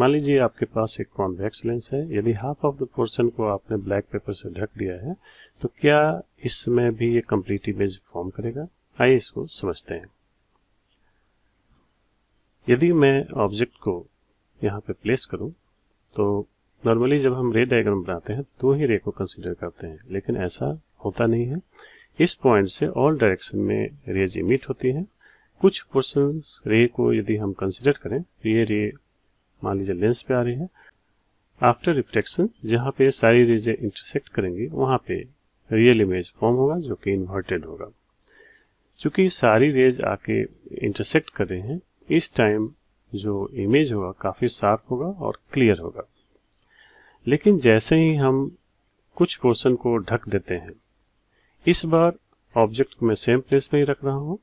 मान लीजिए आपके पास एक कॉन्वेक्स लेंस है यदि हाफ ऑफ द पोर्सन को आपने ब्लैक पेपर से ढक दिया है तो क्या इसमें भी ये कंप्लीट इमेज फॉर्म करेगा आइए इसको समझते हैं यदि मैं ऑब्जेक्ट को यहाँ पे प्लेस करूँ तो नॉर्मली जब हम रे डायग्राम बनाते हैं तो ही रे को कंसिडर करते हैं लेकिन ऐसा होता नहीं है इस पॉइंट से ऑल डायरेक्शन में रेज इमिट होती हैं कुछ पोर्सन रे को यदि हम कंसिडर करें तो ये रे मान लीजिए लेंस पे आ रही है आफ्टर रिफ्लेक्शन जहाँ पे सारी रेजें इंटरसेक्ट करेंगी वहाँ पे रियल इमेज फॉर्म होगा जो कि इन्वर्टेड होगा चूंकि सारी रेज आके इंटरसेक्ट कर रहे हैं इस टाइम जो इमेज होगा काफ़ी शार्प होगा और क्लियर होगा लेकिन जैसे ही हम कुछ पोर्सन को ढक देते हैं इस बार ऑब्जेक्ट को मैं सेम प्लेस में ही रख रहा हूँ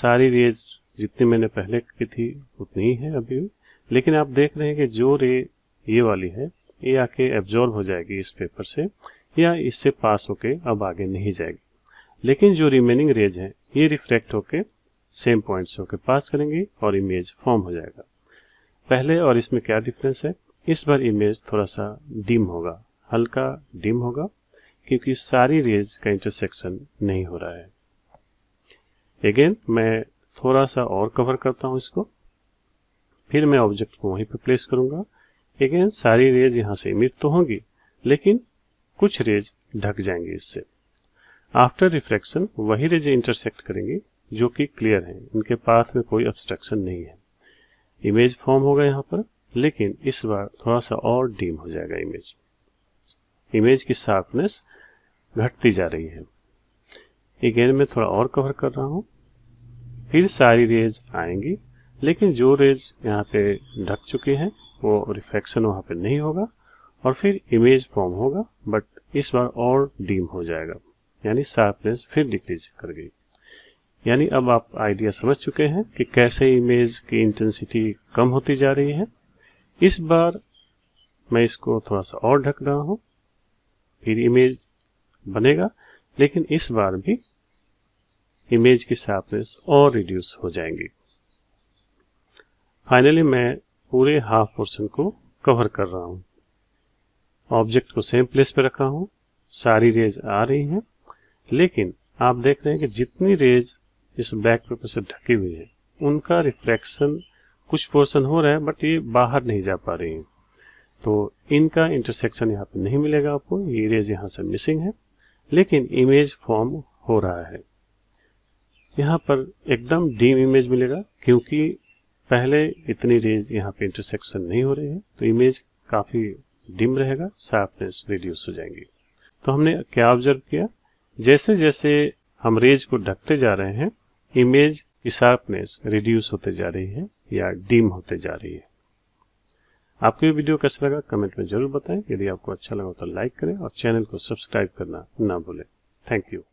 सारी रेज जितनी मैंने पहले की थी उतनी ही है अभी भी लेकिन आप देख रहे हैं कि जो रे ये वाली है ये आके एब्जॉर्ब हो जाएगी इस पेपर से या इससे पास होके अब आगे नहीं जाएगी लेकिन जो रिमेनिंग रेज है ये रिफ्लेक्ट होके सेम पॉइंट से होके पास करेंगी और इमेज फॉर्म हो जाएगा पहले और इसमें क्या डिफरेंस है इस बार इमेज थोड़ा सा डिम होगा हल्का डिम होगा क्योंकि सारी रेज का इंटरसेक्शन नहीं हो रहा है अगेन मैं थोड़ा सा और कवर करता हूं इसको फिर मैं ऑब्जेक्ट को वहीं पर प्लेस करूंगा अगेन सारी रेज यहाँ से इमिट तो होंगी लेकिन कुछ रेज ढक जाएंगे इससे आफ्टर रिफ्लेक्शन वही रेज इंटरसेक्ट करेंगे जो कि क्लियर है इनके पाथ में कोई ऑब्स्ट्रक्शन नहीं है इमेज फॉर्म होगा यहाँ पर लेकिन इस बार थोड़ा सा और डीम हो जाएगा इमेज इमेज की शार्पनेस घटती जा रही है अगेन मैं थोड़ा और कवर कर रहा हूँ फिर सारी रेज आएंगी लेकिन जो रेज यहाँ पे ढक चुके हैं वो रिफ्लेक्शन वहाँ पे नहीं होगा और फिर इमेज फॉर्म होगा बट इस बार और डीम हो जाएगा यानी शार्पनेस फिर डिक्रीज कर गई यानी अब आप आइडिया समझ चुके हैं कि कैसे इमेज की इंटेंसिटी कम होती जा रही है इस बार मैं इसको थोड़ा सा और ढक रहा हूँ फिर इमेज बनेगा लेकिन इस बार भी इमेज की शार्पनेस और रिड्यूस हो जाएंगी फाइनली मैं पूरे हाफ पोर्शन को कवर कर रहा हूँ ऑब्जेक्ट को सेम प्लेस पे रखा हूँ सारी रेज आ रही हैं लेकिन आप देख रहे हैं कि जितनी रेज इस ब्लैक पेपर से ढकी हुई है उनका रिफ्लेक्शन कुछ पोर्शन हो रहा है बट ये बाहर नहीं जा पा रही है तो इनका इंटरसेक्शन यहाँ पे नहीं मिलेगा आपको ये रेज यहाँ से मिसिंग है लेकिन इमेज फॉर्म हो रहा है यहाँ पर एकदम डीम इमेज मिलेगा क्योंकि पहले इतनी रेंज यहाँ पे इंटरसेक्शन नहीं हो रही है तो इमेज काफी डिम रहेगा शार्पनेस रिड्यूस हो जाएंगी तो हमने क्या ऑब्जर्व किया जैसे जैसे हम रेज को ढकते जा रहे हैं इमेज की शार्पनेस रिड्यूस होते जा रही है या डिम होते जा रही है आपको ये वीडियो कैसा लगा कमेंट में जरूर बताएं यदि आपको अच्छा लगा तो लाइक करें और चैनल को सब्सक्राइब करना ना भूलें थैंक यू